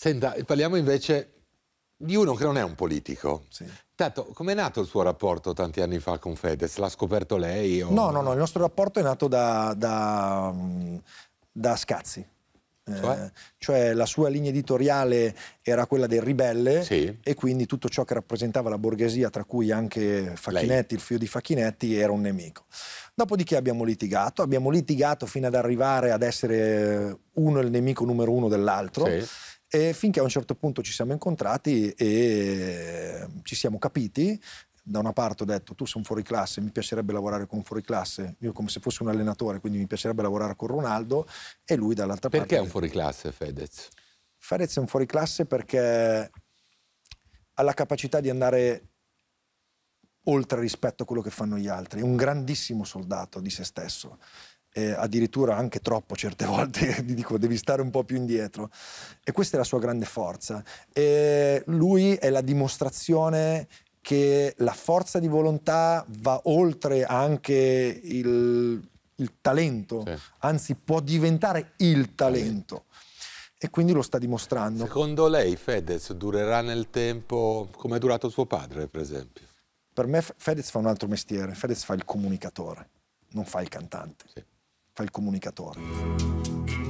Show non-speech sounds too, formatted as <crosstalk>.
Senta, parliamo invece di uno che non è un politico. Sì. Tanto, com'è nato il suo rapporto tanti anni fa con Fedez? L'ha scoperto lei? O... No, no, no, il nostro rapporto è nato da, da, mm, da Scazzi. Eh, cioè? Eh, cioè? la sua linea editoriale era quella del ribelle sì. e quindi tutto ciò che rappresentava la borghesia, tra cui anche Facchinetti, il figlio di Facchinetti, era un nemico. Dopodiché abbiamo litigato, abbiamo litigato fino ad arrivare ad essere uno il nemico numero uno dell'altro. Sì e finché a un certo punto ci siamo incontrati e ehm, ci siamo capiti, da una parte ho detto tu sei un fuori classe, mi piacerebbe lavorare con un fuori classe, io come se fossi un allenatore, quindi mi piacerebbe lavorare con Ronaldo e lui dall'altra perché parte... Perché è un fuori classe Fedez? Fedez è un fuori classe perché ha la capacità di andare oltre rispetto a quello che fanno gli altri, è un grandissimo soldato di se stesso eh, addirittura anche troppo certe <laughs> volte, ti dico devi stare un po' più indietro. E questa è la sua grande forza. E lui è la dimostrazione che la forza di volontà va oltre anche il, il talento, sì. anzi può diventare il talento. E quindi lo sta dimostrando. Secondo lei Fedez durerà nel tempo come è durato suo padre, per esempio? Per me Fedez fa un altro mestiere, Fedez fa il comunicatore, non fa il cantante. Sì fa il comunicatore.